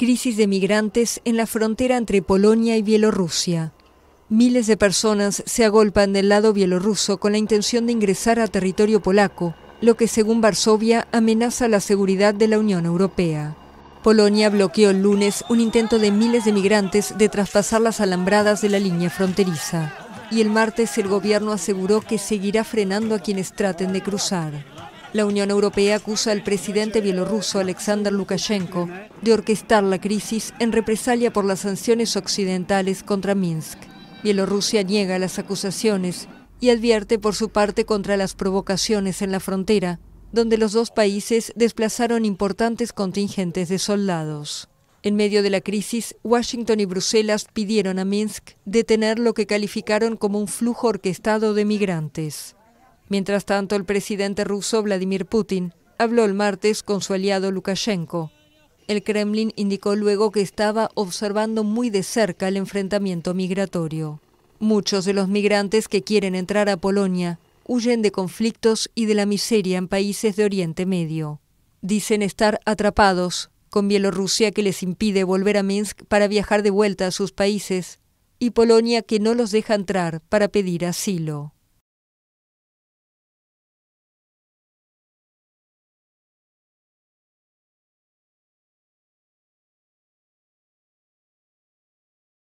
crisis de migrantes en la frontera entre Polonia y Bielorrusia. Miles de personas se agolpan del lado bielorruso con la intención de ingresar a territorio polaco, lo que según Varsovia amenaza la seguridad de la Unión Europea. Polonia bloqueó el lunes un intento de miles de migrantes de traspasar las alambradas de la línea fronteriza. Y el martes el gobierno aseguró que seguirá frenando a quienes traten de cruzar. La Unión Europea acusa al presidente bielorruso Alexander Lukashenko de orquestar la crisis en represalia por las sanciones occidentales contra Minsk. Bielorrusia niega las acusaciones y advierte por su parte contra las provocaciones en la frontera, donde los dos países desplazaron importantes contingentes de soldados. En medio de la crisis, Washington y Bruselas pidieron a Minsk detener lo que calificaron como un flujo orquestado de migrantes. Mientras tanto, el presidente ruso Vladimir Putin habló el martes con su aliado Lukashenko. El Kremlin indicó luego que estaba observando muy de cerca el enfrentamiento migratorio. Muchos de los migrantes que quieren entrar a Polonia huyen de conflictos y de la miseria en países de Oriente Medio. Dicen estar atrapados, con Bielorrusia que les impide volver a Minsk para viajar de vuelta a sus países, y Polonia que no los deja entrar para pedir asilo.